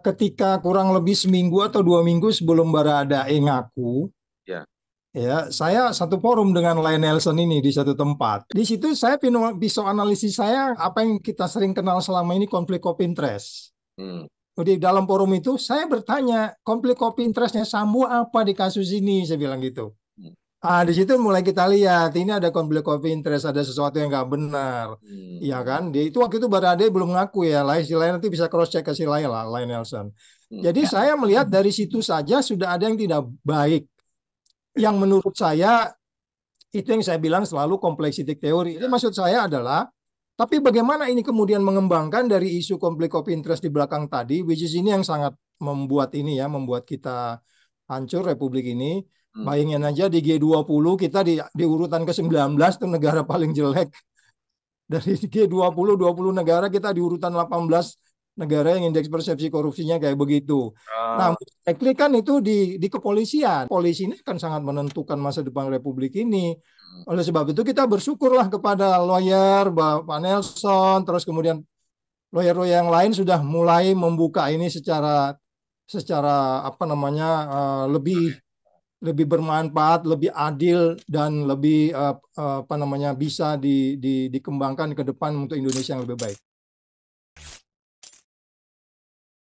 ketika kurang lebih seminggu atau dua minggu sebelum berada ngaku, ya. ya saya satu forum dengan Lion Nelson ini di satu tempat. Di situ saya pisau analisis saya apa yang kita sering kenal selama ini konflik of interest. Hmm. Di dalam forum itu saya bertanya konflik of interestnya Sambo apa di kasus ini, saya bilang gitu. Ah, di situ mulai kita lihat ini ada konflik of interest, ada sesuatu yang nggak benar, hmm. ya kan? Di itu waktu itu Barade belum ngaku ya, lain si lain nanti bisa cross check ke si lain lah, lain Nelson. Hmm. Jadi ya. saya melihat dari situ saja sudah ada yang tidak baik. Yang menurut saya itu yang saya bilang selalu kompleksitik teori. Ini ya. maksud saya adalah, tapi bagaimana ini kemudian mengembangkan dari isu konflik of interest di belakang tadi, which is ini yang sangat membuat ini ya, membuat kita hancur republik ini Hmm. Bayangin aja di G20 kita di, di urutan ke-19 itu negara paling jelek. Dari G20 20 negara kita di urutan 18 negara yang indeks persepsi korupsinya kayak begitu. Ah. Nah, teknik kan itu di di kepolisian. Polisi ini kan sangat menentukan masa depan republik ini. Hmm. Oleh sebab itu kita bersyukurlah kepada lawyer Pak Nelson terus kemudian lawyer-lawyer yang lain sudah mulai membuka ini secara secara apa namanya uh, lebih lebih bermanfaat, lebih adil dan lebih eh, eh, apa namanya bisa di, di, dikembangkan ke depan untuk Indonesia yang lebih baik.